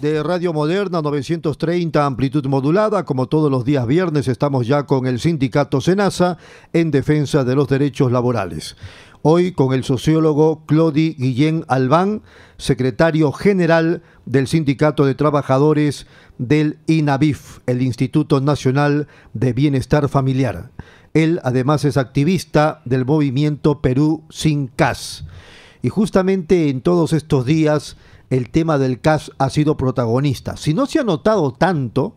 de Radio Moderna 930 amplitud modulada. Como todos los días viernes estamos ya con el sindicato Senasa en defensa de los derechos laborales. Hoy con el sociólogo Clodi Guillén Albán, secretario general del Sindicato de Trabajadores del INAVIF, el Instituto Nacional de Bienestar Familiar. Él además es activista del movimiento Perú sin CAS. Y justamente en todos estos días el tema del CAS ha sido protagonista. Si no se ha notado tanto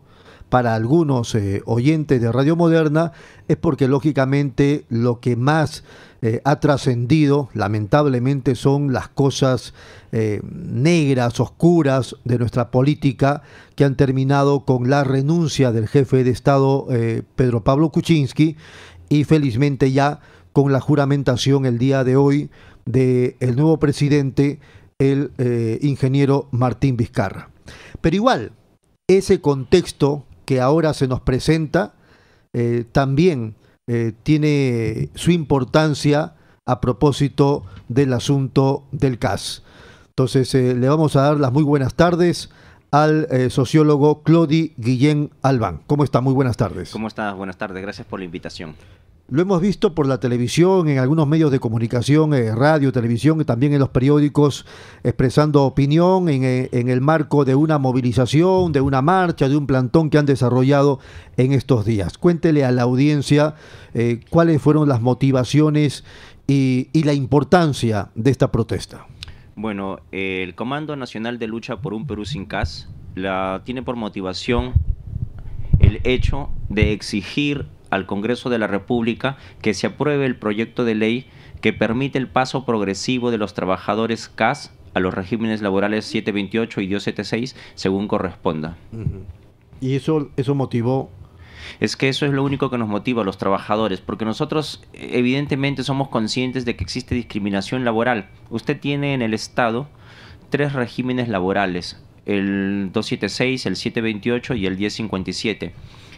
para algunos eh, oyentes de Radio Moderna, es porque lógicamente lo que más eh, ha trascendido, lamentablemente, son las cosas eh, negras, oscuras de nuestra política que han terminado con la renuncia del jefe de Estado, Pedro Pablo Kuczynski, y felizmente ya con la juramentación el día de hoy del el nuevo presidente el eh, ingeniero Martín Vizcarra. Pero igual, ese contexto que ahora se nos presenta eh, también eh, tiene su importancia a propósito del asunto del CAS. Entonces, le vamos a dar las muy buenas tardes al sociólogo Clodi Guillén Albán. ¿Cómo está? Muy buenas tardes. ¿Cómo estás? Buenas tardes. Gracias por la invitación. Lo hemos visto por la televisión, en algunos medios de comunicación, eh, radio, televisión, y también en los periódicos, expresando opinión eh, en, el marco de una movilización, de una marcha, de un plantón que han desarrollado en estos días. Cuéntele a la audiencia eh, cuáles fueron las motivaciones y, la importancia de esta protesta. Bueno, el Comando Nacional de Lucha por un Perú sin CAS la tiene por motivación el hecho de exigir al Congreso de la República que se apruebe el proyecto de ley que permite el paso progresivo de los trabajadores CAS a los regímenes laborales 728 y 276 según corresponda. ¿Y eso, eso motivó es que eso es lo único que nos motiva a los trabajadores, porque nosotros evidentemente somos conscientes de que existe discriminación laboral. Usted tiene en el Estado tres regímenes laborales el 276, el 728 y el 1057.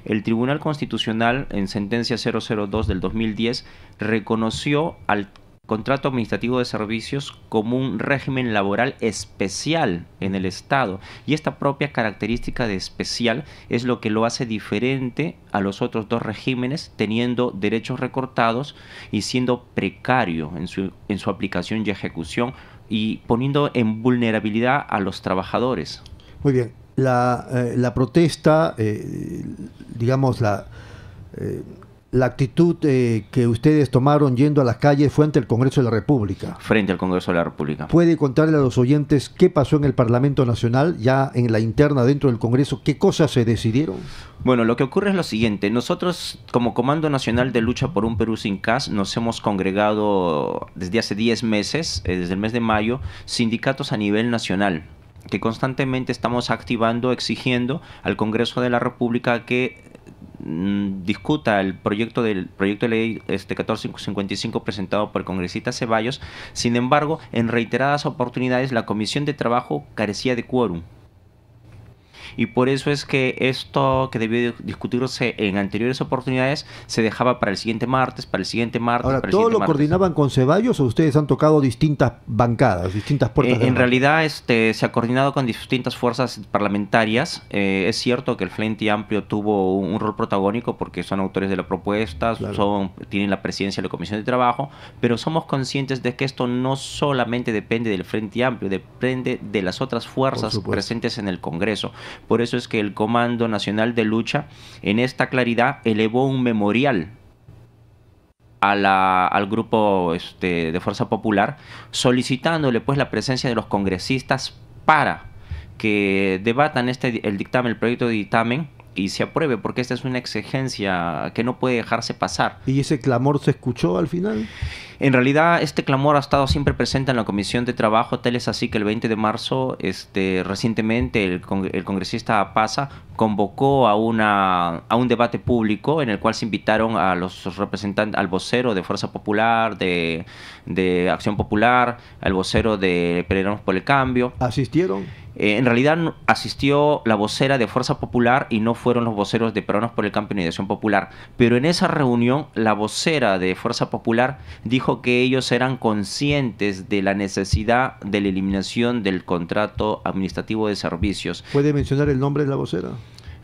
El Tribunal Constitucional, en sentencia 002 del 2010, reconoció al contrato administrativo de servicios como un régimen laboral especial en el Estado. Y esta propia característica de especial es lo que lo hace diferente a los otros dos regímenes, teniendo derechos recortados y siendo precario en su, en su aplicación y ejecución y poniendo en vulnerabilidad a los trabajadores. Muy bien, la, eh, protesta, eh, digamos, la, eh, la actitud eh, que ustedes tomaron yendo a las calles fue ante el Congreso de la República. Frente al Congreso de la República. ¿Puede contarle a los oyentes qué pasó en el Parlamento Nacional, ya en la interna dentro del Congreso? ¿Qué cosas se decidieron? Bueno, lo que ocurre es lo siguiente. Nosotros, como Comando Nacional de Lucha por un Perú sin CAS, nos hemos congregado desde hace 10 meses, eh, desde el mes de mayo, sindicatos a nivel nacional que constantemente estamos activando, exigiendo al Congreso de la República que Mm, discuta el proyecto del proyecto de ley este 1455 presentado por el congresista Ceballos. Sin embargo, en reiteradas oportunidades la Comisión de Trabajo carecía de quórum y por eso es que esto que debió discutirse en anteriores oportunidades se dejaba para el siguiente martes, para el siguiente martes. Ahora, ¿todo lo coordinaban con Ceballos o ustedes han tocado distintas bancadas, distintas puertas? Eh, en realidad este, se ha coordinado con distintas fuerzas parlamentarias. Eh, es cierto que el Frente Amplio tuvo un, rol protagónico porque son autores de la propuesta, son, tienen la presidencia de la Comisión de Trabajo, pero somos conscientes de que esto no solamente depende del Frente Amplio, depende de las otras fuerzas presentes en el Congreso. Por eso es que el Comando Nacional de Lucha, en esta claridad, elevó un memorial al grupo este, de Fuerza Popular, solicitándole pues la presencia de los congresistas para que debatan este, el dictamen, el proyecto de dictamen y se apruebe, porque esta es una exigencia que no puede dejarse pasar. ¿Y ese clamor se escuchó al final? En realidad, este clamor ha estado siempre presente en la Comisión de Trabajo, tal es así que el 20 de marzo, este, recientemente, el, congresista Pasa convocó a, una, a un debate público en el cual se invitaron a los representantes, al vocero de Fuerza Popular, de, Acción Popular, al vocero de Peregrinos por el Cambio. ¿Asistieron? Eh, en realidad asistió la vocera de Fuerza Popular y no fueron los voceros de Peronos por el Campo de Unidad Popular. Pero en esa reunión la vocera de Fuerza Popular dijo que ellos eran conscientes de la necesidad de la eliminación del contrato administrativo de servicios. ¿Puede mencionar el nombre de la vocera?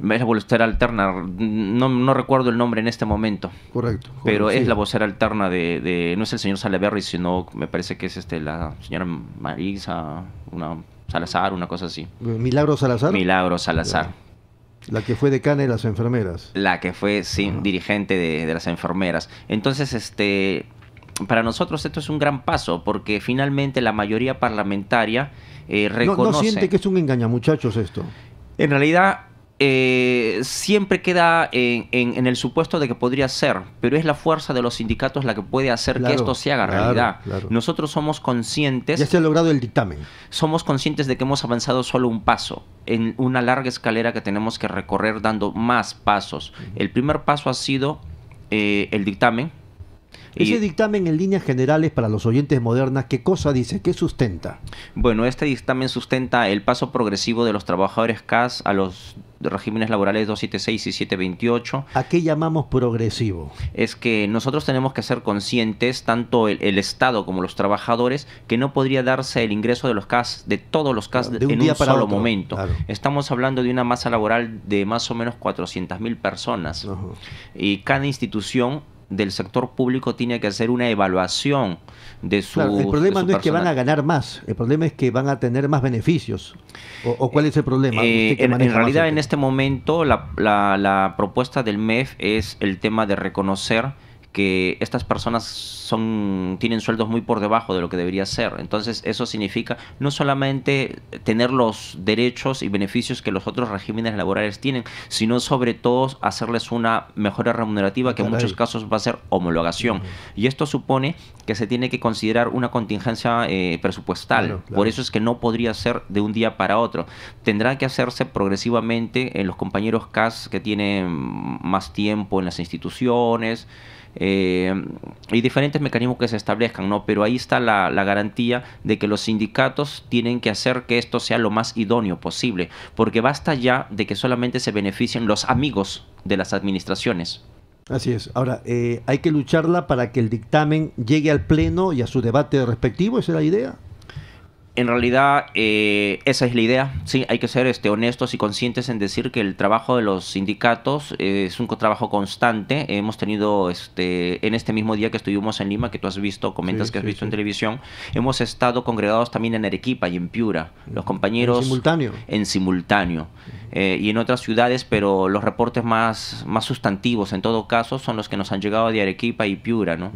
es la vocera alterna, no, recuerdo el nombre en este momento. Correcto. pero es la vocera alterna de, no es el señor saleberry sino me parece que es este la señora Marisa, una Salazar, una cosa así. ¿Milagro Salazar? Milagro Salazar. La que fue decana de las enfermeras. La que fue, sí, dirigente de, las enfermeras. Entonces, este, para nosotros esto es un gran paso, porque finalmente la mayoría parlamentaria eh, reconoce... No, siente que es un engaño, muchachos, esto. En realidad, eh, siempre queda en, el supuesto de que podría ser, pero es la fuerza de los sindicatos la que puede hacer que esto se haga realidad. Nosotros somos conscientes. Ya se ha logrado el dictamen. Somos conscientes de que hemos avanzado solo un paso en una larga escalera que tenemos que recorrer dando más pasos. El primer paso ha sido eh, el dictamen, ese dictamen en líneas generales para los oyentes modernas, ¿qué cosa dice? ¿Qué sustenta? Bueno, este dictamen sustenta el paso progresivo de los trabajadores CAS a los regímenes laborales 276 y 728. ¿A qué llamamos progresivo? Es que nosotros tenemos que ser conscientes, tanto el, Estado como los trabajadores, que no podría darse el ingreso de los CAS, de todos los CAS, en un, solo momento. Estamos hablando de una masa laboral de más o menos 400.000 personas. Y cada institución del sector público tiene que hacer una evaluación de su. el problema no es que van a ganar más, el problema es que van a tener más beneficios. ¿O, cuál es el problema? Eh, en, realidad, en este momento, la, la, la propuesta del MEF es el tema de reconocer que estas personas son, tienen sueldos muy por debajo de lo que debería ser. Entonces eso significa no solamente tener los derechos y beneficios que los otros regímenes laborales tienen, sino sobre todo hacerles una mejora remunerativa que en muchos casos va a ser homologación. Y esto supone que se tiene que considerar una contingencia eh, presupuestal. Por eso es que no podría ser de un día para otro. Tendrá que hacerse progresivamente en los compañeros CAS que tienen más tiempo en las instituciones eh, y diferentes mecanismos que se establezcan, ¿no? Pero ahí está la, garantía de que los sindicatos tienen que hacer que esto sea lo más idóneo posible, porque basta ya de que solamente se beneficien los amigos de las administraciones. Así es. Ahora, eh, hay que lucharla para que el dictamen llegue al Pleno y a su debate respectivo, ¿esa es la idea? en realidad eh, esa es la idea. Sí, hay que ser este, honestos y conscientes en decir que el trabajo de los sindicatos eh, es un trabajo constante. Hemos tenido este, en este mismo día que estuvimos en Lima, que tú has visto, comentas que has visto en televisión, hemos estado congregados también en Arequipa y en Piura. Los compañeros... En simultáneo. En simultáneo. Eh, y en otras ciudades, pero los reportes más, más sustantivos en todo caso son los que nos han llegado de Arequipa y Piura, ¿no?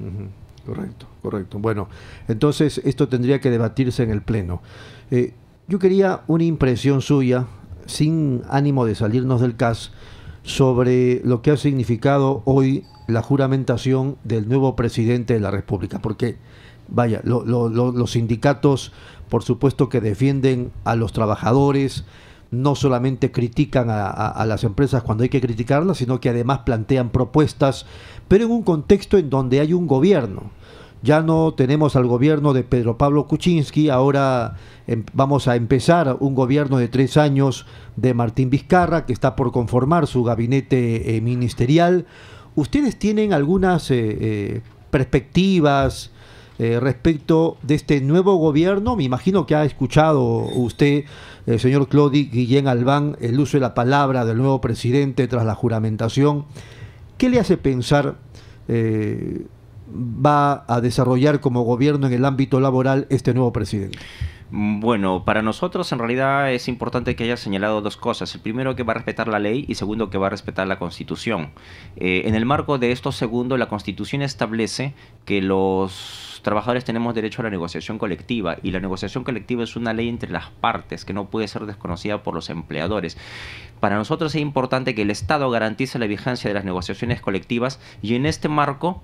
Correcto, correcto. Bueno, entonces esto tendría que debatirse en el Pleno. Eh, yo quería una impresión suya, sin ánimo de salirnos del CAS, sobre lo que ha significado hoy la juramentación del nuevo presidente de la República. Porque, vaya, los sindicatos, por supuesto que defienden a los trabajadores, no solamente critican a, las empresas cuando hay que criticarlas, sino que además plantean propuestas pero en un contexto en donde hay un gobierno. Ya no tenemos al gobierno de Pedro Pablo Kuczynski, ahora em, vamos a empezar un gobierno de tres años de Martín Vizcarra, que está por conformar su gabinete eh, ministerial. ¿Ustedes tienen algunas eh, eh, perspectivas respecto de este nuevo gobierno? Me imagino que ha escuchado usted, señor Claudio Guillén Albán, el uso de la palabra del nuevo presidente tras la juramentación. ¿Qué le hace pensar eh, va a desarrollar como gobierno en el ámbito laboral este nuevo presidente? Mm, bueno, para nosotros en realidad es importante que haya señalado dos cosas. El primero que va a respetar la ley y segundo que va a respetar la constitución. Eh, en el marco de esto segundo, la constitución establece que los trabajadores tenemos derecho a la negociación colectiva y la negociación colectiva es una ley entre las partes que no puede ser desconocida por los empleadores. Para nosotros es importante que el Estado garantice la vigencia de las negociaciones colectivas y en este marco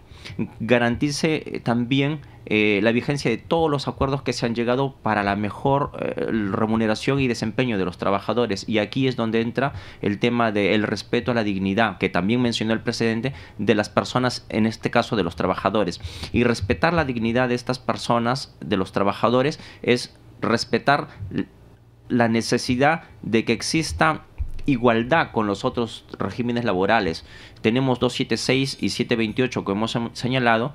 garantice eh, también eh, la vigencia de todos los acuerdos que se han llegado para la mejor eh, remuneración y desempeño de los trabajadores. Y aquí es donde entra el tema del respeto a la dignidad, que también mencionó el presidente, de las personas, en este caso de los trabajadores. Y respetar la dignidad de estas personas, de los trabajadores, es respetar la necesidad de que exista igualdad con los otros regímenes laborales. Tenemos 276 y 728 que hemos señalado.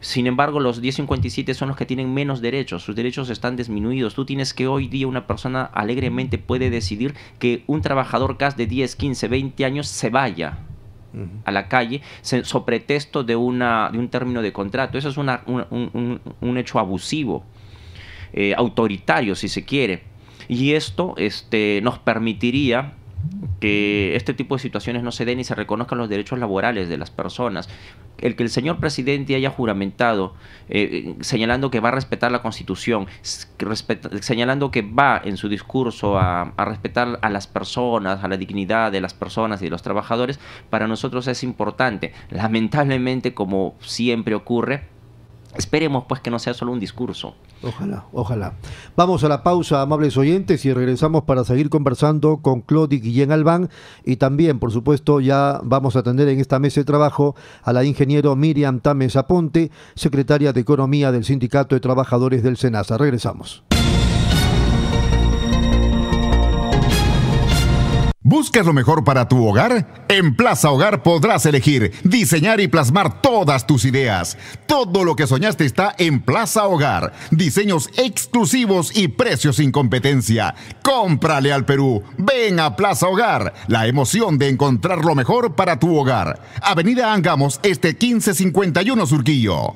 Sin embargo, los 1057 son los que tienen menos derechos, sus derechos están disminuidos. Tú tienes que hoy día una persona alegremente puede decidir que un trabajador CAS de 10, 15, 20 años se vaya a la calle sobre texto de, una, de un término de contrato. Eso es una, un, hecho abusivo, eh, autoritario si se quiere. Y esto este, nos permitiría que este tipo de situaciones no se den y se reconozcan los derechos laborales de las personas. El que el señor presidente haya juramentado eh, señalando que va a respetar la constitución, señalando que va en su discurso a, a, respetar a las personas, a la dignidad de las personas y de los trabajadores, para nosotros es importante. Lamentablemente, como siempre ocurre, Esperemos pues que no sea solo un discurso. Ojalá, ojalá. Vamos a la pausa, amables oyentes, y regresamos para seguir conversando con Claudio Guillén Albán. Y también, por supuesto, ya vamos a atender en esta mesa de trabajo a la ingeniero Miriam Tames Aponte, secretaria de Economía del Sindicato de Trabajadores del Senasa. Regresamos. ¿Buscas lo mejor para tu hogar? En Plaza Hogar podrás elegir, diseñar y plasmar todas tus ideas. Todo lo que soñaste está en Plaza Hogar. Diseños exclusivos y precios sin competencia. Cómprale al Perú. Ven a Plaza Hogar. La emoción de encontrar lo mejor para tu hogar. Avenida Angamos, este 1551 Surquillo.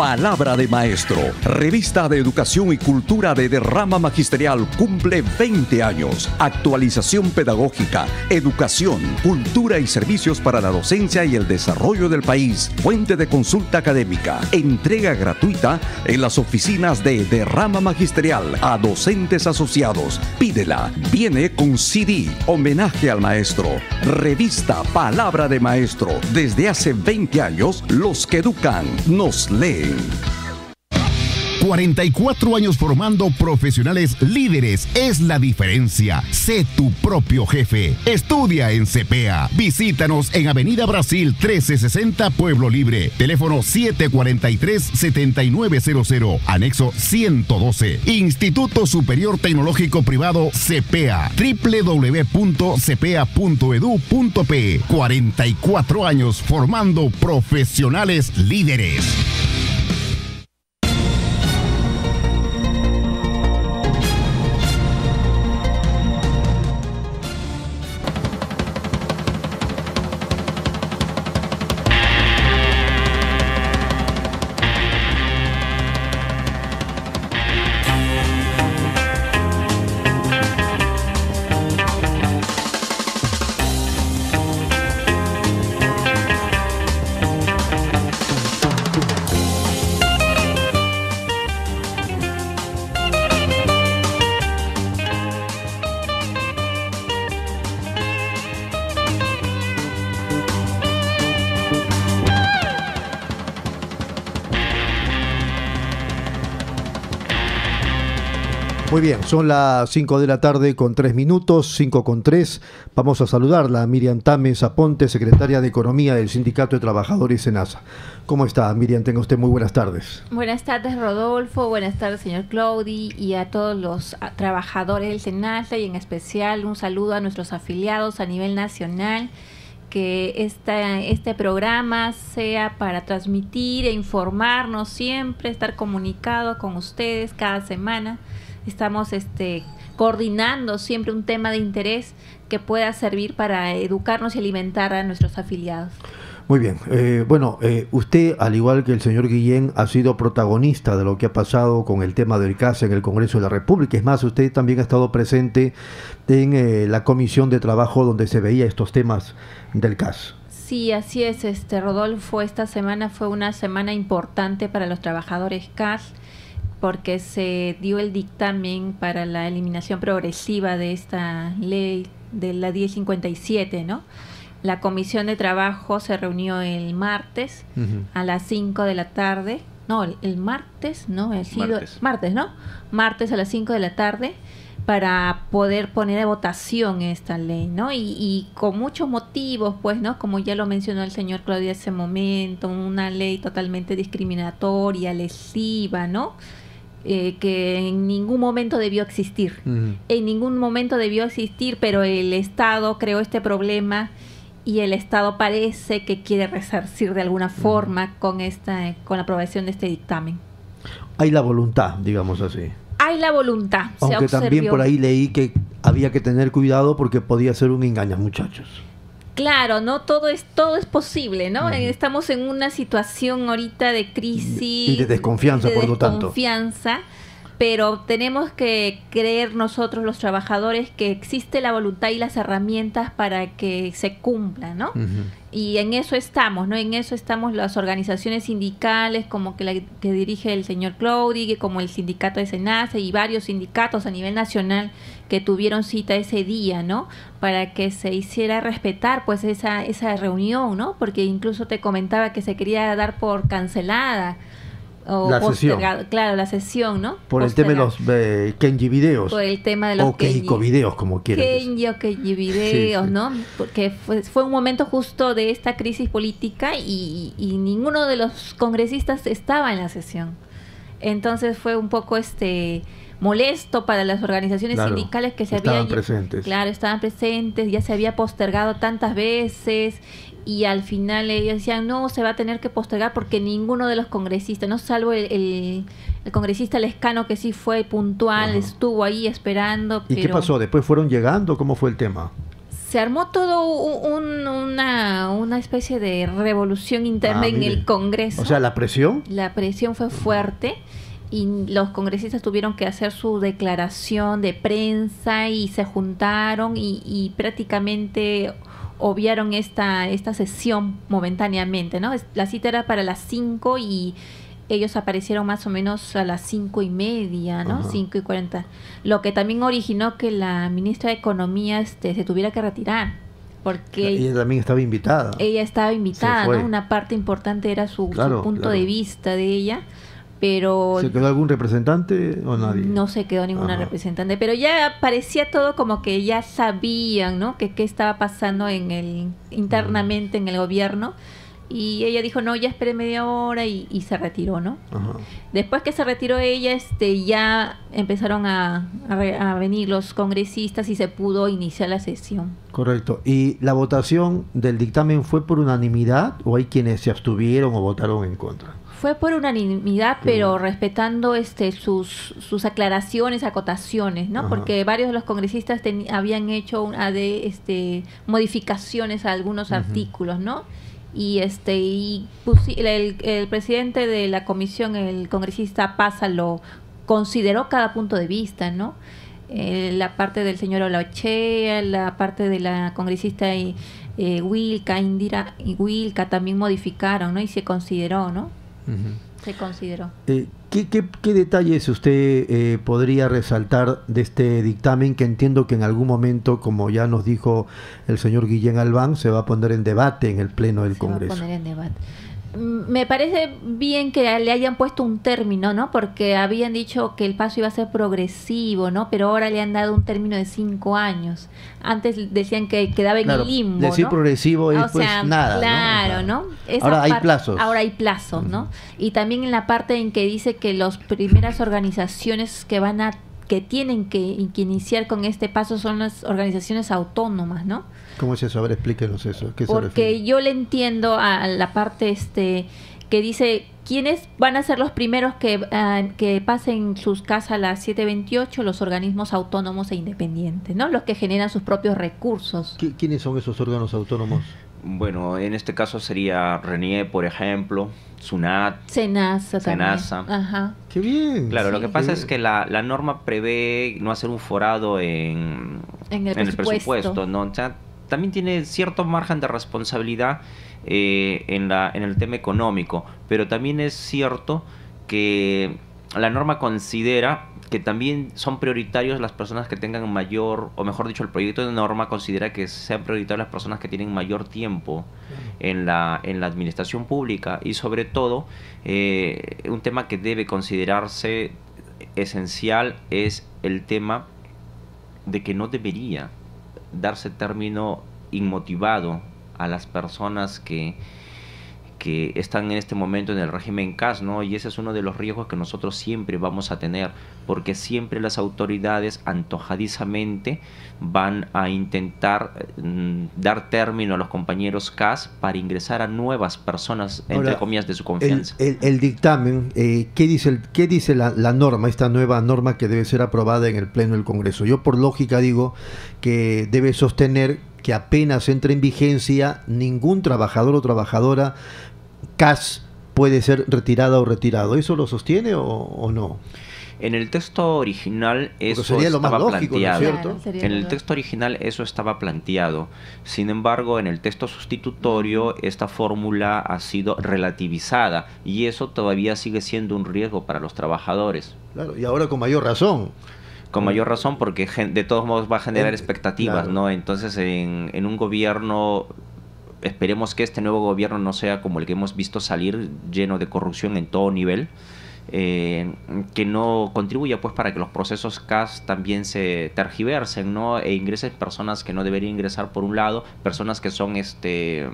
Palabra de Maestro, revista de educación y cultura de derrama magisterial, cumple 20 años. Actualización pedagógica, educación, cultura y servicios para la docencia y el desarrollo del país. Fuente de consulta académica. Entrega gratuita en las oficinas de derrama magisterial a docentes asociados. Pídela. Viene con CD, homenaje al maestro. Revista Palabra de Maestro. Desde hace 20 años, los que educan nos leen. 44 años formando profesionales líderes es la diferencia. Sé tu propio jefe. Estudia en CPEA. Visítanos en Avenida Brasil 1360 Pueblo Libre. Teléfono 743-7900. Anexo 112. Instituto Superior Tecnológico Privado CPEA. www.cpea.edu.p. 44 años formando profesionales líderes. Muy bien, son las 5 de la tarde con 3 minutos, 5 con 3. Vamos a saludarla a Miriam Tames Zaponte, secretaria de Economía del Sindicato de Trabajadores Senasa. ¿Cómo está, Miriam? Tengo usted muy buenas tardes. Buenas tardes, Rodolfo. Buenas tardes, señor Claudi, y a todos los trabajadores del Senasa, y en especial un saludo a nuestros afiliados a nivel nacional que esta, este programa sea para transmitir e informarnos siempre, estar comunicado con ustedes cada semana estamos este, coordinando siempre un tema de interés que pueda servir para educarnos y alimentar a nuestros afiliados. Muy bien. Eh, bueno, eh, usted, al igual que el señor Guillén, ha sido protagonista de lo que ha pasado con el tema del CAS en el Congreso de la República. Es más, usted también ha estado presente en eh, la comisión de trabajo donde se veía estos temas del CAS. Sí, así es, este Rodolfo. Esta semana fue una semana importante para los trabajadores CAS porque se dio el dictamen para la eliminación progresiva de esta ley de la 1057, ¿no? La comisión de trabajo se reunió el martes a las 5 de la tarde. No, el, martes, ¿no? El martes. martes, ¿no? Martes a las 5 de la tarde para poder poner a votación esta ley, ¿no? Y, con muchos motivos, pues, ¿no? Como ya lo mencionó el señor Claudia ese momento, una ley totalmente discriminatoria, lesiva, ¿no? Eh, que en ningún momento debió existir. En ningún momento debió existir, pero el Estado creó este problema y el Estado parece que quiere resarcir de alguna forma con, esta, con la aprobación de este dictamen. Hay la voluntad, digamos así. Hay la voluntad. Aunque también por ahí leí que había que tener cuidado porque podía ser un engaño, muchachos. Claro, ¿no? Todo es, todo es posible, ¿no? Estamos en una situación ahorita de crisis. Y de desconfianza, por lo tanto. Desconfianza, pero tenemos que creer nosotros los trabajadores que existe la voluntad y las herramientas para que se cumpla, ¿no? Y en eso estamos, ¿no? En eso estamos las organizaciones sindicales, como que la que dirige el señor Claudi, como el sindicato de Senasa y varios sindicatos a nivel nacional que tuvieron cita ese día, ¿no? Para que se hiciera respetar pues esa, esa reunión, ¿no? Porque incluso te comentaba que se quería dar por cancelada. O la Claro, la sesión, ¿no? Por el tema de los eh, Kenji videos. el tema de los o Kenji, videos, como quieras. Kenji Kenji videos, ¿no? Porque fue, un momento justo de esta crisis política y, ninguno de los congresistas estaba en la sesión. Entonces fue un poco este molesto para las organizaciones sindicales que se estaban presentes. Claro, estaban presentes, ya se había postergado tantas veces y al final ellos decían, no, se va a tener que postergar porque ninguno de los congresistas, no salvo el, congresista Lescano que sí fue puntual, estuvo ahí esperando. ¿Y qué pasó? ¿Después fueron llegando? ¿Cómo fue el tema? se armó todo una, una, especie de revolución interna ah, en el Congreso. O sea, la presión. La presión fue fuerte y los congresistas tuvieron que hacer su declaración de prensa y se juntaron y, prácticamente obviaron esta, esta sesión momentáneamente, ¿no? La cita era para las 5 y ellos aparecieron más o menos a las cinco y media, ¿no? 5 y 40. Lo que también originó que la ministra de Economía este, se tuviera que retirar. Porque ella también estaba invitada. Ella estaba invitada, ¿no? Una parte importante era su, punto de vista de ella pero... ¿Se quedó algún representante o nadie? No se quedó ninguna representante, pero ya parecía todo como que ya sabían, ¿no? Que qué estaba pasando en el internamente en el gobierno. Y ella dijo, no, ya esperé media hora y, se retiró, ¿no? Después que se retiró ella, este, ya empezaron a, a, a, venir los congresistas y se pudo iniciar la sesión. Correcto. ¿Y la votación del dictamen fue por unanimidad o hay quienes se abstuvieron o votaron en contra? Fue por unanimidad, pero respetando este sus, aclaraciones, acotaciones, ¿no? Porque varios de los congresistas habían hecho una de este, modificaciones a algunos artículos, ¿no? y este y el, el, presidente de la comisión el congresista Pasa lo consideró cada punto de vista no eh, la parte del señor Olachea la parte de la congresista eh, Wilka eh, Indira y Wilka también modificaron no y se consideró no se consideró. Eh, ¿qué, detalles usted eh, podría resaltar de este dictamen que entiendo que en algún momento, como ya nos dijo el señor Guillén Albán, se va a poner en debate en el Pleno del se Congreso? Va a poner en debate. Mm, me parece bien que le hayan puesto un término, ¿no? Porque habían dicho que el paso iba a ser progresivo, ¿no? Pero ahora le han dado un término de cinco años. Antes decían que quedaba en claro, limbo. Decir progresivo es pues nada. Claro, ¿no? Ahora hay plazos. Ahora hay plazos, ¿no? Y también en la parte en que dice que las primeras organizaciones que van a que tienen que, iniciar con este paso son las organizaciones autónomas, ¿no? ¿Cómo es eso? A ver, explíquenos eso. ¿Qué Porque yo le entiendo a la parte este que dice quiénes van a ser los primeros que, ah, que pasen sus casas a las 728, los organismos autónomos e independientes, ¿no? Los que generan sus propios recursos. ¿Quiénes son esos órganos autónomos? Bueno, en este caso sería Renier, por ejemplo, Sunat. Senasa Senasa. Ajá. Qué bien. Claro, lo que pasa es que la, norma prevé no hacer un forado en, el, presupuesto. ¿no? también tiene cierto margen de responsabilidad eh, en, la, en el tema económico, pero también es cierto que la norma considera que también son prioritarios las personas que tengan mayor, o mejor dicho, el proyecto de norma considera que sean prioritarias las personas que tienen mayor tiempo en la, en la administración pública y sobre todo eh, un tema que debe considerarse esencial es el tema de que no debería darse término inmotivado a las personas que que están en este momento en el régimen CAS, ¿no? Y ese es uno de los riesgos que nosotros siempre vamos a tener, porque siempre las autoridades antojadizamente van a intentar mm, dar término a los compañeros CAS para ingresar a nuevas personas, entre comillas, de su confianza. El, dictamen, eh, ¿qué dice, qué dice la, la norma, esta nueva norma que debe ser aprobada en el Pleno del Congreso? Yo por lógica digo que debe sostener que apenas entre en vigencia, ningún trabajador o trabajadora CAS puede ser retirada o retirado. ¿Eso lo sostiene o, no? En el texto original eso sería estaba planteado. en el texto original eso estaba planteado. Sin embargo, en el texto sustitutorio esta fórmula ha sido relativizada y eso todavía sigue siendo un riesgo para los trabajadores. Claro, y ahora con mayor razón con mayor razón porque de todos modos va a generar expectativas, ¿no? Entonces en, en, un gobierno esperemos que este nuevo gobierno no sea como el que hemos visto salir, lleno de corrupción en todo nivel. Eh, que no contribuya pues para que los procesos CAS también se tergiversen ¿no? e ingresen personas que no deberían ingresar por un lado, personas que son este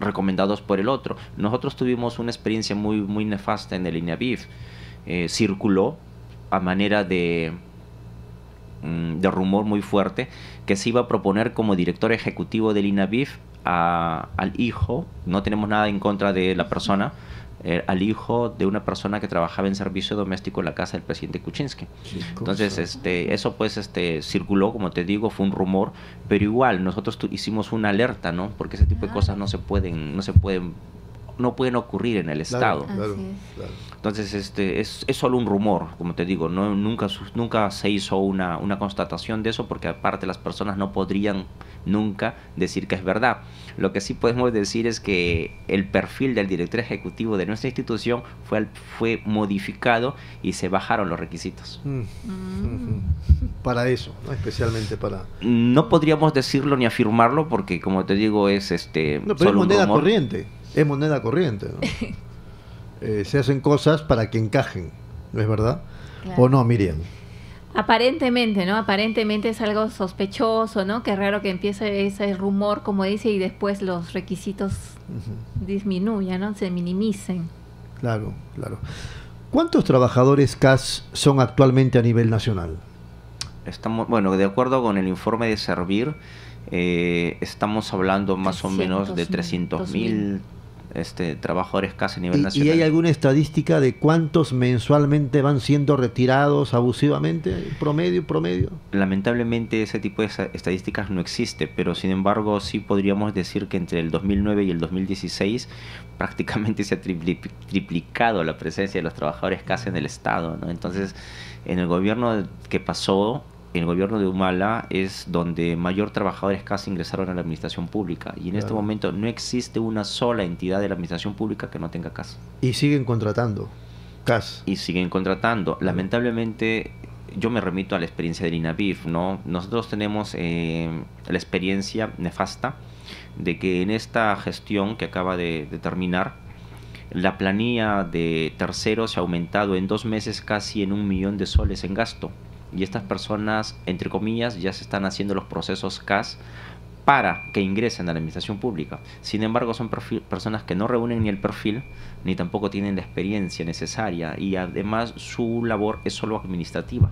recomendados por el otro. Nosotros tuvimos una experiencia muy, muy nefasta en el INAVIF, eh, circuló a manera de, mm, de rumor muy fuerte que se iba a proponer como director ejecutivo del INAVIF al hijo, no tenemos nada en contra de la persona, eh, al hijo de una persona que trabajaba en servicio doméstico en la casa del presidente Kuczynski. Entonces, este, eso pues este, circuló, como te digo, fue un rumor, pero igual nosotros hicimos una alerta, ¿no? Porque ese tipo de ah. cosas no se pueden, no se pueden no pueden ocurrir en el Estado. Entonces, este, es, solo un rumor, como te digo, no, nunca, nunca se hizo una, una constatación de eso porque aparte las personas no podrían nunca decir que es verdad. Lo que sí podemos decir es que el perfil del director ejecutivo de nuestra institución fue, fue modificado y se bajaron los requisitos. Mm. Mm. Para eso, especialmente para... No podríamos decirlo ni afirmarlo porque, como te digo, es este... pero solo es moneda corriente es moneda corriente. Eh, se hacen cosas para que encajen, ¿no es verdad? ¿O no, Miriam? Aparentemente, ¿no? Aparentemente es algo sospechoso, ¿no? Qué raro que empiece ese rumor, como dice, y después los requisitos disminuyan, ¿no? Se minimicen. Claro, claro. ¿Cuántos trabajadores CAS son actualmente a nivel nacional? Estamos, bueno, de acuerdo con el informe de Servir, eh, estamos hablando más o menos de 300.000 este, trabajadores casi a nivel ¿Y, nacional. ¿Y hay alguna estadística de cuántos mensualmente van siendo retirados abusivamente? ¿Promedio, promedio? Lamentablemente ese tipo de estadísticas no existe, pero sin embargo sí podríamos decir que entre el 2009 y el 2016 prácticamente se ha triplicado la presencia de los trabajadores casi en el Estado. Entonces, en el gobierno que pasó, el gobierno de Humala es donde mayor trabajadores casi ingresaron a la administración pública. Y en este momento no existe una sola entidad de la administración pública que no tenga CAS. Y siguen contratando CAS. Y siguen contratando. Lamentablemente, yo me remito a la experiencia del INAVIF, ¿no? Nosotros tenemos eh, la experiencia nefasta de que en esta gestión que acaba de, terminar, la planilla de terceros se ha aumentado en dos meses casi en un millón de soles en gasto y estas personas, entre comillas, ya se están haciendo los procesos CAS para que ingresen a la administración pública. Sin embargo, son personas que no reúnen ni el perfil, ni tampoco tienen la experiencia necesaria y además su labor es solo administrativa,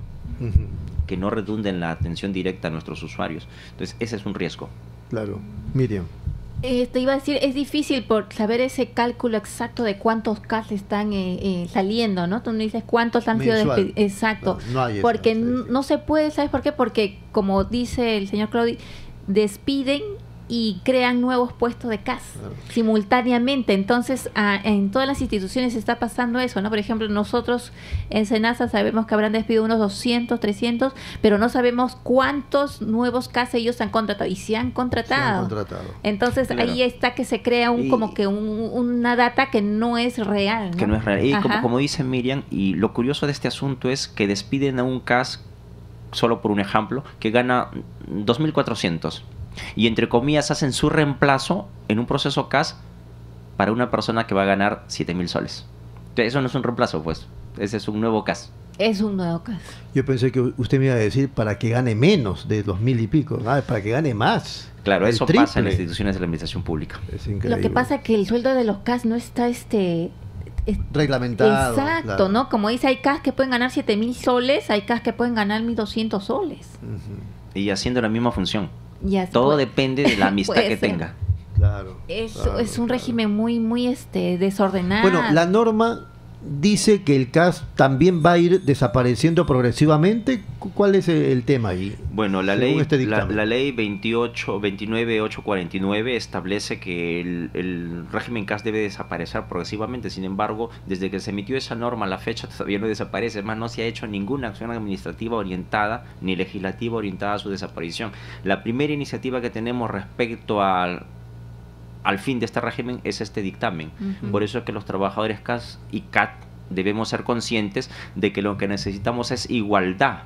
que no redunden la atención directa a nuestros usuarios. Entonces, ese es un riesgo. Claro. Miriam iba a decir, es difícil por saber ese cálculo exacto de cuántos casos están eh, eh, saliendo, ¿no? Tú no dices cuántos han sido despedidos. Exacto. porque no se puede, ¿sabes por qué? Porque, como dice el señor Claudio despiden y crean nuevos puestos de CAS simultáneamente. Entonces, ah, en todas las instituciones está pasando eso, ¿no? Por ejemplo, nosotros en Senasa sabemos que habrán despedido unos 200, 300, pero no sabemos cuántos nuevos CAS ellos han contratado y se han contratado. Entonces, ahí está que se crea un como que una data que no es real. Que no es real. Y como, como dice Miriam, y lo curioso de este asunto es que despiden a un CAS solo por un ejemplo, que gana 2.400 y entre comillas hacen su reemplazo en un proceso CAS para una persona que va a ganar 7 mil soles. Eso no es un reemplazo, pues. Ese es un nuevo CAS. Es un nuevo CAS. Yo pensé que usted me iba a decir para que gane menos de dos mil y pico, ¿no? Ah, para que gane más. Claro, eso pasa en las instituciones de la administración pública. Lo que pasa es que el sueldo de los CAS no está este reglamentado. Exacto, ¿no? Como dice, hay CAS que pueden ganar 7 mil soles, hay CAS que pueden ganar 1.200 soles. Y haciendo la misma función. Todo depende de la amistad que tenga. Claro. Es, un régimen muy, muy este, desordenado. Bueno, la norma dice que el CAS también va a ir desapareciendo progresivamente. ¿Cuál es eh, el tema ahí? Bueno, la ley, este la, ley 29849 establece que el, régimen CAS debe desaparecer progresivamente. Sin embargo, desde que se emitió esa norma, la fecha todavía no desaparece. además no se ha hecho ninguna acción administrativa orientada ni legislativa orientada a su desaparición. La primera iniciativa que tenemos respecto al al fin de este régimen es este dictamen. Por eso es que los trabajadores CAS y CAT debemos ser conscientes de que lo que necesitamos es igualdad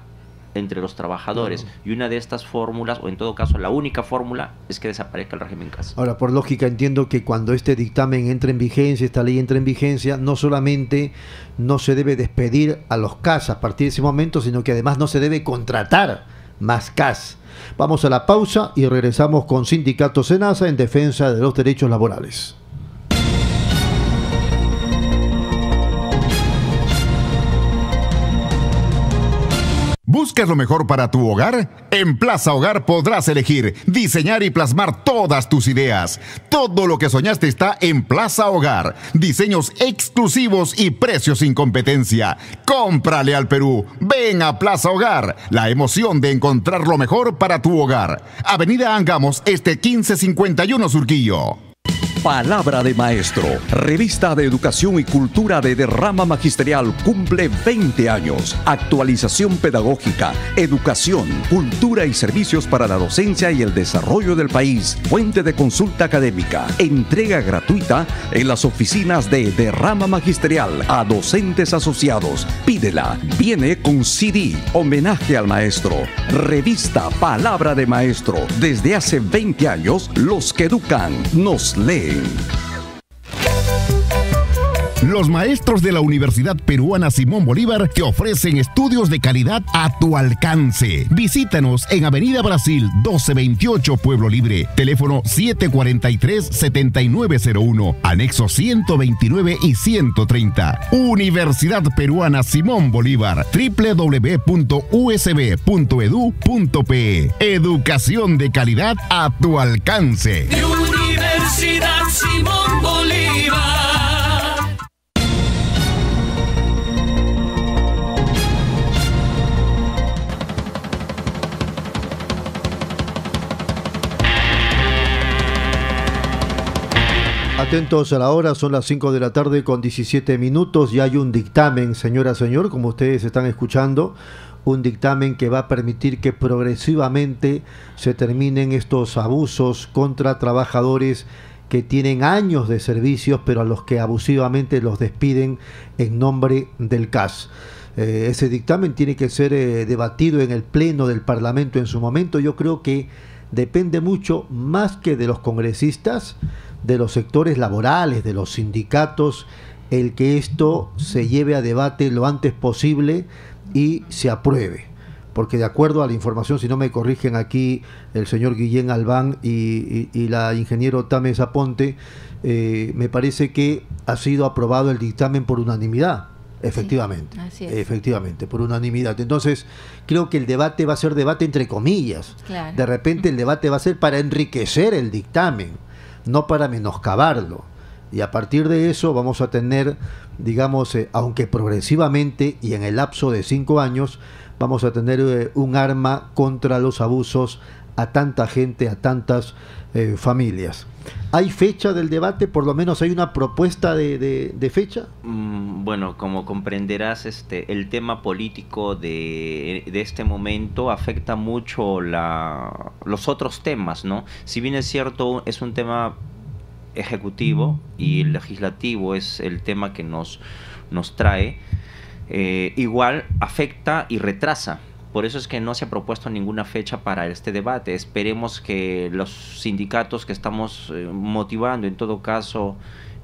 entre los trabajadores. Y una de estas fórmulas, o en todo caso la única fórmula, es que desaparezca el régimen CAS. Ahora, por lógica, entiendo que cuando este dictamen entre en vigencia, esta ley entre en vigencia, no solamente no se debe despedir a los CAS a partir de ese momento, sino que además no se debe contratar más CAS Vamos a la pausa y regresamos con Sindicato Senasa en defensa de los derechos laborales. ¿Buscas lo mejor para tu hogar? En Plaza Hogar podrás elegir, diseñar y plasmar todas tus ideas. Todo lo que soñaste está en Plaza Hogar. Diseños exclusivos y precios sin competencia. Cómprale al Perú. Ven a Plaza Hogar. La emoción de encontrar lo mejor para tu hogar. Avenida Angamos, este 1551 Surquillo. Palabra de Maestro, revista de educación y cultura de derrama magisterial, cumple 20 años. Actualización pedagógica, educación, cultura y servicios para la docencia y el desarrollo del país. Fuente de consulta académica, entrega gratuita en las oficinas de derrama magisterial a docentes asociados. Pídela, viene con CD, homenaje al maestro. Revista Palabra de Maestro, desde hace 20 años, los que educan nos leen. King. Los maestros de la Universidad Peruana Simón Bolívar te ofrecen estudios de calidad a tu alcance. Visítanos en Avenida Brasil 1228 Pueblo Libre, teléfono 743-7901, anexo 129 y 130. Universidad Peruana Simón Bolívar, www.usb.edu.pe. Educación de calidad a tu alcance. Universidad Simón Bolívar. Atentos a la hora, son las 5 de la tarde con 17 minutos y hay un dictamen, señora, señor, como ustedes están escuchando, un dictamen que va a permitir que progresivamente se terminen estos abusos contra trabajadores que tienen años de servicios, pero a los que abusivamente los despiden en nombre del CAS. Eh, ese dictamen tiene que ser eh, debatido en el Pleno del Parlamento en su momento. Yo creo que depende mucho más que de los congresistas, de los sectores laborales, de los sindicatos, el que esto se lleve a debate lo antes posible y se apruebe. Porque de acuerdo a la información, si no me corrigen aquí el señor Guillén Albán y, la ingeniero Tame Zaponte, eh, me parece que ha sido aprobado el dictamen por unanimidad Efectivamente. Efectivamente, por unanimidad. Entonces, creo que el debate va a ser debate entre comillas. De repente el debate va a ser para enriquecer el dictamen, no para menoscabarlo. Y a partir de eso vamos a tener, digamos, eh, aunque progresivamente y en el lapso de cinco años, vamos a tener eh, un arma contra los abusos a tanta gente, a tantas eh, familias. ¿Hay fecha del debate? Por lo menos hay una propuesta de, fecha. Mm, bueno, como comprenderás, este, el tema político de, este momento afecta mucho la, los otros temas, ¿no? Si bien es cierto, es un tema ejecutivo y mm. legislativo es el tema que nos, nos trae, eh, igual afecta y retrasa por eso es que no se ha propuesto ninguna fecha para este debate. Esperemos que los sindicatos que estamos eh, motivando, en todo caso,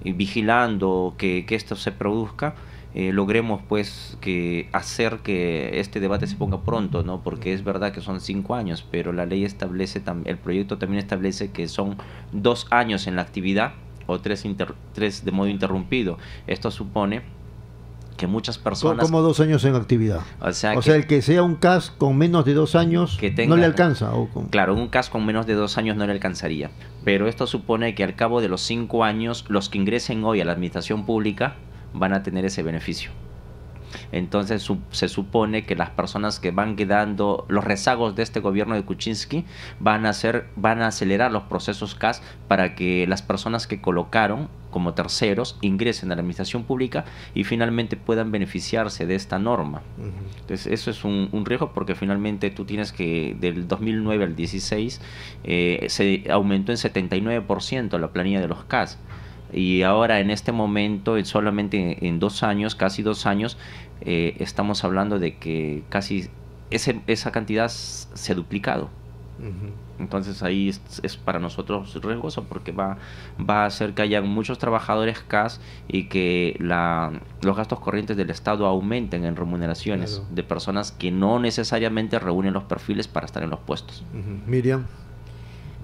vigilando que, esto se produzca, eh, logremos pues que hacer que este debate se ponga pronto, ¿no? Porque es verdad que son cinco años, pero la ley establece, el proyecto también establece que son dos años en la actividad o tres de modo interrumpido. Esto supone que muchas personas... Como dos años en actividad. O sea, el que sea un CAS con menos de dos años no le alcanza. O Claro, un CAS con menos de dos años no le alcanzaría. Pero esto supone que al cabo de los cinco años, los que ingresen hoy a la administración pública van a tener ese beneficio. Entonces se supone que las personas que van quedando, los rezagos de este gobierno de Kuczynski van a, van a acelerar los procesos CAS para que las personas que colocaron como terceros ingresen a la administración pública y finalmente puedan beneficiarse de esta norma. Entonces, eso es un, riesgo porque finalmente tú tienes que del 2009 al 16 eh, se aumentó en 79% la planilla de los CAS y ahora en este momento, solamente en dos años, casi dos años, eh, estamos hablando de que casi ese, esa cantidad se ha duplicado. Entonces ahí es, para nosotros riesgoso porque va, va a hacer que haya muchos trabajadores CAS y que la, los gastos corrientes del Estado aumenten en remuneraciones de personas que no necesariamente reúnen los perfiles para estar en los puestos. Miriam.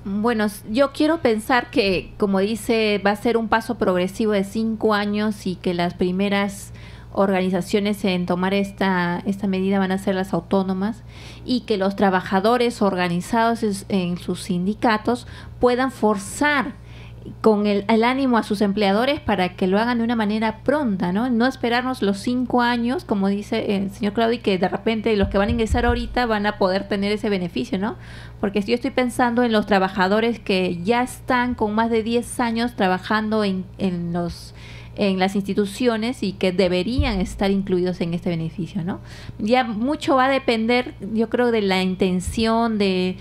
Bueno, yo quiero pensar que, como dice, va a ser un paso progresivo de cinco años y que las primeras organizaciones en tomar esta, esta medida van a ser las autónomas y que los trabajadores organizados en sus sindicatos puedan forzar con el, ánimo a sus empleadores para que lo hagan de una manera pronta, ¿no? No esperarnos los cinco años, como dice eh, el señor Claudio, y que de repente los que van a ingresar ahorita van a poder tener ese beneficio, ¿no? Porque yo estoy pensando en los trabajadores que ya están con más de 10 años trabajando en, en los en las instituciones y que deberían estar incluidos en este beneficio, ¿no? Ya mucho va a depender, yo creo, de la intención del,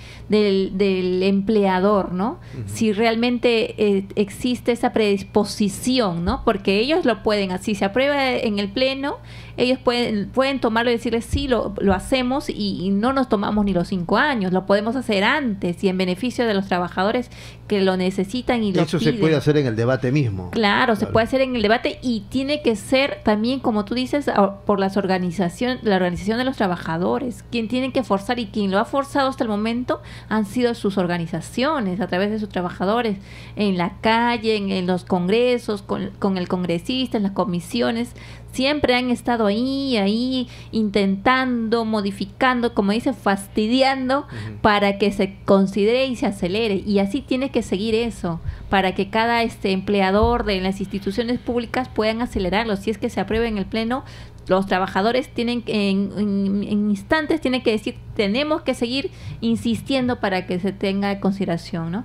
empleador, ¿no? Si realmente eh, existe esa predisposición, ¿no? Porque ellos lo pueden así, se aprueba en el Pleno ellos pueden, pueden tomarlo y decirles, sí, lo, lo hacemos y, no nos tomamos ni los cinco años, lo podemos hacer antes y en beneficio de los trabajadores que lo necesitan y lo Eso se puede hacer en el debate mismo. Claro, se puede hacer en el debate y tiene que ser también, como tú dices, por las organización, la organización de los trabajadores. Quien tiene que forzar y quien lo ha forzado hasta el momento han sido sus organizaciones, a través de sus trabajadores, en la calle, en, los congresos, con, con el congresista, en las comisiones siempre han estado ahí, ahí, intentando, modificando, como dice, fastidiando para que se considere y se acelere. Y así tiene que seguir eso, para que cada este empleador de las instituciones públicas puedan acelerarlo. Si es que se apruebe en el Pleno, los trabajadores tienen en, en, instantes tienen que decir tenemos que seguir insistiendo para que se tenga consideración, ¿no?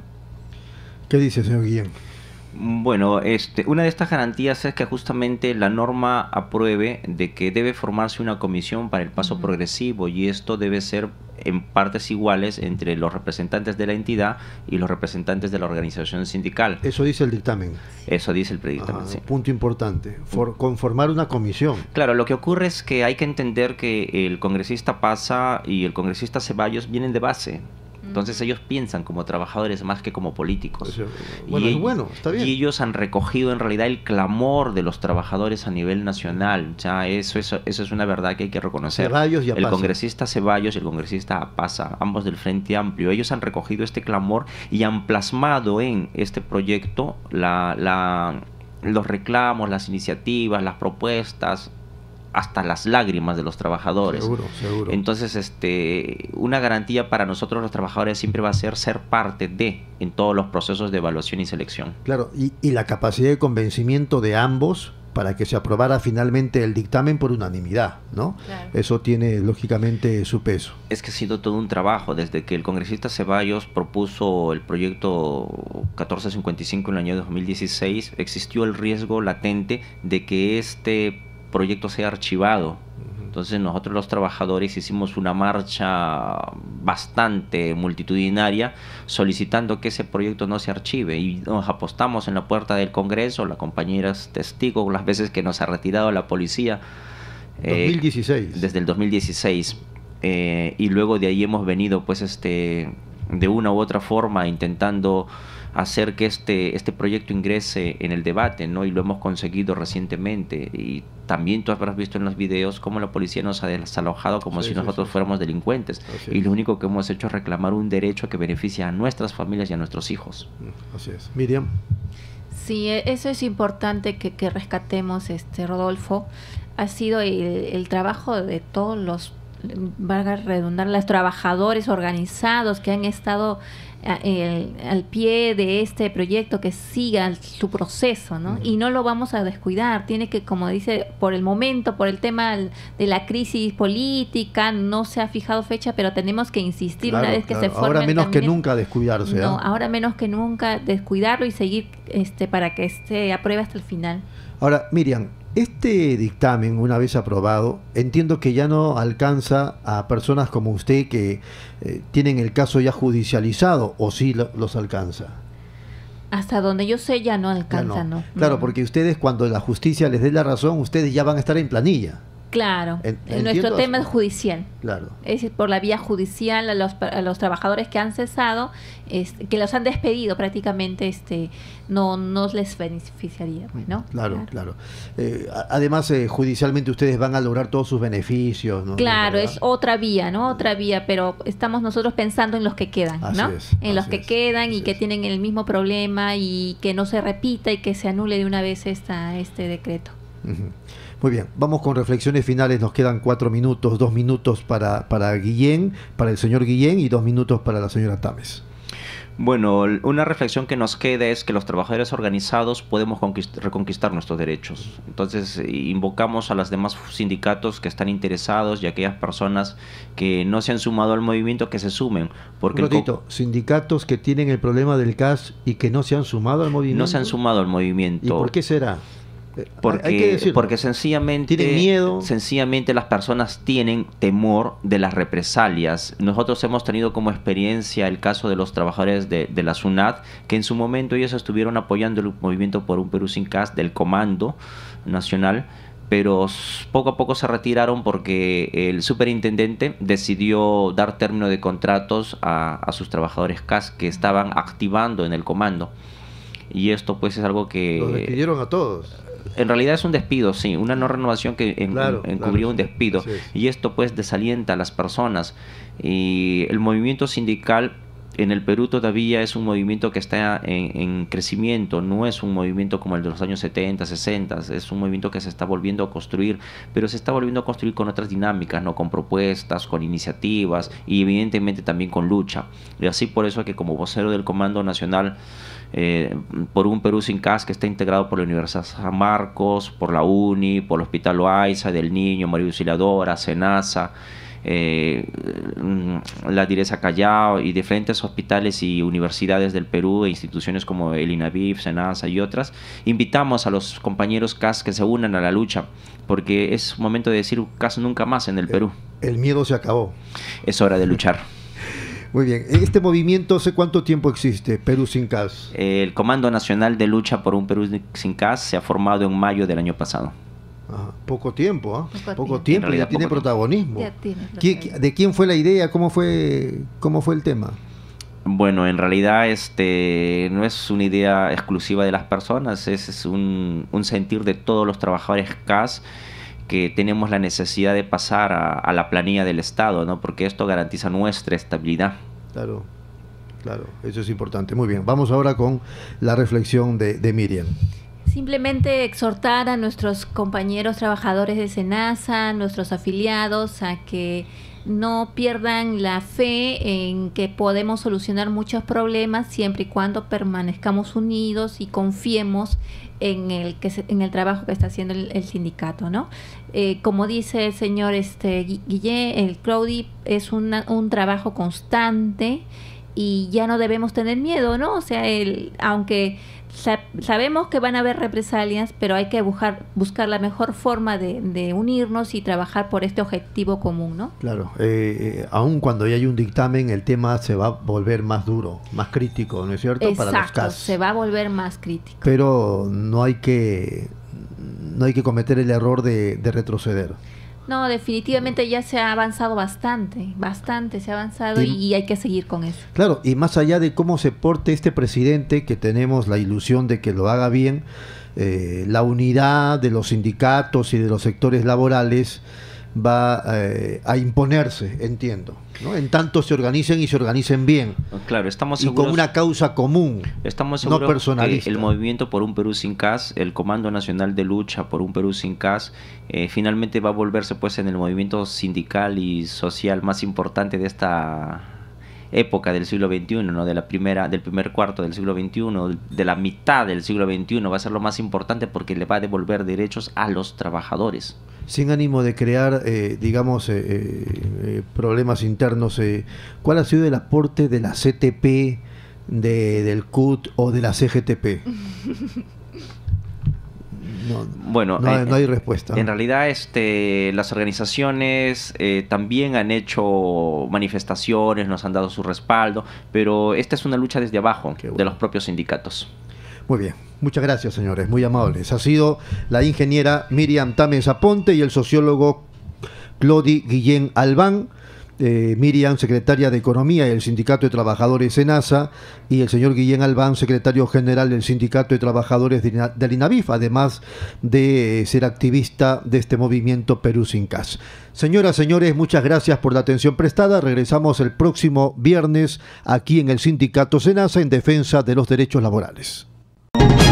¿Qué dice señor Guillén? Bueno, este, una de estas garantías es que justamente la norma apruebe de que debe formarse una comisión para el paso progresivo y esto debe ser en partes iguales entre los representantes de la entidad y los representantes de la organización sindical. Eso dice el dictamen. Eso dice el predictamen, Punto importante, conformar una comisión. Claro, lo que ocurre es que hay que entender que el congresista Pasa y el congresista Ceballos vienen de base. Entonces ellos piensan como trabajadores más que como políticos. Pues, eh, y, bueno, ellos han recogido en realidad el clamor de los trabajadores a nivel nacional. O eso, eso, es una verdad que hay que reconocer. el ¿eh? congresista Ceballos y el congresista pasa ambos del Frente Amplio, ellos han recogido este clamor y han plasmado en este proyecto la, los reclamos, las iniciativas, las propuestas, hasta las lágrimas de los trabajadores. Seguro, seguro. Entonces, este, una garantía para nosotros los trabajadores siempre va a ser ser parte de en todos los procesos de evaluación y selección. Claro, y, y la capacidad de convencimiento de ambos para que se aprobara finalmente el dictamen por unanimidad, ¿no? Eso tiene lógicamente su peso. Es que ha sido todo un trabajo. Desde que el congresista Ceballos propuso el proyecto 1455 en el año 2016, existió el riesgo latente de que este proyecto sea archivado. Entonces nosotros los trabajadores hicimos una marcha bastante multitudinaria solicitando que ese proyecto no se archive y nos apostamos en la puerta del Congreso, la compañera es testigo las veces que nos ha retirado la policía. 2016. Eh, desde el 2016. Eh, y luego de ahí hemos venido pues este de una u otra forma intentando hacer que este, este proyecto ingrese en el debate, ¿no? Y lo hemos conseguido recientemente. Y también tú habrás visto en los videos cómo la policía nos ha desalojado como si nosotros fuéramos delincuentes. y lo único que hemos hecho es reclamar un derecho que beneficia a nuestras familias y a nuestros hijos. Mm, así es. Miriam. Sí, e, eso es importante que, rescatemos, este Rodolfo. Ha sido el, el trabajo de todos los valga redundar, los trabajadores organizados que han estado al pie de este proyecto, que siga su proceso, ¿no? Y no lo vamos a descuidar. Tiene que, como dice, por el momento, por el tema de la crisis política, no se ha fijado fecha, pero tenemos que insistir una vez que se forme. Ahora menos que nunca descuidarse. ¿eh? ahora menos que nunca descuidarlo y seguir este para que se apruebe hasta el final. Ahora, Miriam, este dictamen, una vez aprobado, entiendo que ya no alcanza a personas como usted que eh, tienen el caso ya judicializado, o sí los alcanza. Hasta donde yo sé ya no alcanza, ¿no? Claro, mm. porque ustedes cuando la justicia les dé la razón, ustedes ya van a estar en planilla. Claro, en, nuestro tema es judicial. Claro. Es por la vía judicial a los, trabajadores que han cesado, este, que los han despedido prácticamente, este, no, no les beneficiaría. Pues, ¿no? Claro, claro. Eh, además, eh, judicialmente ustedes van a lograr todos sus beneficios. Claro, es otra vía, ¿no? Otra vía, pero estamos nosotros pensando en los que quedan, en los que quedan y que tienen el mismo problema y que no se repita y que se anule de una vez esta, este decreto. Muy bien, vamos con reflexiones finales. Nos quedan cuatro minutos, dos minutos para, para Guillén, para el señor Guillén y dos minutos para la señora Tames. Bueno, una reflexión que nos queda es que los trabajadores organizados podemos reconquistar nuestros derechos. Entonces, invocamos a los demás sindicatos que están interesados y aquellas personas que no se han sumado al movimiento que se sumen. Porque sindicatos que tienen el problema del CAS y que no se han sumado al movimiento. No se han sumado al movimiento. ¿Y por qué será? Eh, porque, porque sencillamente, miedo? sencillamente las personas tienen temor de las represalias. Nosotros hemos tenido como experiencia el caso de los trabajadores de, la SUNAT, que en su momento ellos estuvieron apoyando el movimiento por un Perú sin CAS del Comando Nacional, pero poco a poco se retiraron porque el superintendente decidió dar término de contratos a, sus trabajadores CAS que estaban activando en el comando. Y esto pues es algo que... Los despidieron a todos en realidad es un despido, sí, una no renovación que encubrió un despido. Y esto pues desalienta a las personas. Y el movimiento sindical en el Perú todavía es un movimiento que está en, crecimiento, no es un movimiento como el de los años 70, 60, es un movimiento que se está volviendo a construir, pero se está volviendo a construir con otras dinámicas, no con propuestas, con iniciativas y evidentemente también con lucha. Y así por eso que como vocero del Comando Nacional eh, por un Perú sin CAS que está integrado por la Universidad San Marcos, por la UNI, por el Hospital Loaiza, del Niño, María Usiladora, SENASA, eh, la Direza Callao y diferentes hospitales y universidades del Perú e instituciones como el INAVIF, SENASA y otras, invitamos a los compañeros CAS que se unan a la lucha, porque es momento de decir CAS nunca más en el eh, Perú. El miedo se acabó. Es hora de luchar. Muy bien. ¿Este movimiento hace cuánto tiempo existe, Perú Sin CAS? El Comando Nacional de Lucha por un Perú Sin CAS se ha formado en mayo del año pasado. poco tiempo, ¿eh? Poco, tiempo, ya, tiene protagonismo. ¿De quién fue la idea? ¿Cómo fue, cómo fue el tema? Bueno, en realidad este, no es una idea exclusiva de las personas, es, un, un sentir de todos los trabajadores CAS que tenemos la necesidad de pasar a, la planilla del Estado, ¿no? porque esto garantiza nuestra estabilidad. Claro, claro, eso es importante. Muy bien, vamos ahora con la reflexión de, Miriam. Simplemente exhortar a nuestros compañeros trabajadores de SENASA, nuestros afiliados, a que no pierdan la fe en que podemos solucionar muchos problemas siempre y cuando permanezcamos unidos y confiemos en el, que en el trabajo que está haciendo el, sindicato, ¿no? Eh, como dice el señor este, Guille, el Crowdy es un trabajo constante y ya no debemos tener miedo, ¿no? O sea, el, aunque sabemos que van a haber represalias, pero hay que buscar, buscar la mejor forma de, unirnos y trabajar por este objetivo común, ¿no? Claro, eh, eh, aun cuando ya hay un dictamen, el tema se va a volver más duro, más crítico, ¿no es cierto? Exacto, Para los casos. se va a volver más crítico. Pero no hay que, no hay que cometer el error de retroceder. No, definitivamente ya se ha avanzado bastante, bastante se ha avanzado y, hay que seguir con eso. Claro, y más allá de cómo se porte este presidente, que tenemos la ilusión de que lo haga bien, eh, la unidad de los sindicatos y de los sectores laborales va eh, a imponerse, entiendo. En tanto se organicen y se organicen bien. Pues claro, estamos seguros, Y con una causa común. no personalista. el movimiento por un Perú sin CAS, el Comando Nacional de Lucha por un Perú sin CAS, eh, finalmente va a volverse pues en el movimiento sindical y social más importante de esta época del siglo XXI, ¿no? de la primera, del primer cuarto del siglo XXI, de la mitad del siglo XXI, va a ser lo más importante porque le va a devolver derechos a los trabajadores sin ánimo de crear, eh, digamos, eh, eh, problemas internos, ¿cuál ha sido el aporte de la CTP, de, del CUT o de la CGTP? bueno, no, hay, respuesta. En realidad, este, las organizaciones también han hecho manifestaciones, nos han dado su respaldo, pero esta es una lucha desde abajo de los propios sindicatos. Muy bien. Muchas gracias, señores. Muy amables. Ha sido la ingeniera Miriam Tames Aponte y el sociólogo Clodi Guillén Albán. Eh, Miriam, secretaria de Economía del Sindicato de Trabajadores Senasa, y el señor Guillén Albán, secretario general del Sindicato de Trabajadores del INAVIF, además de eh, ser activista de este movimiento Perú sin CAS. Señoras, señores, muchas gracias por la atención prestada. Regresamos el próximo viernes aquí en el Sindicato SENASA en defensa de los derechos laborales. Thank you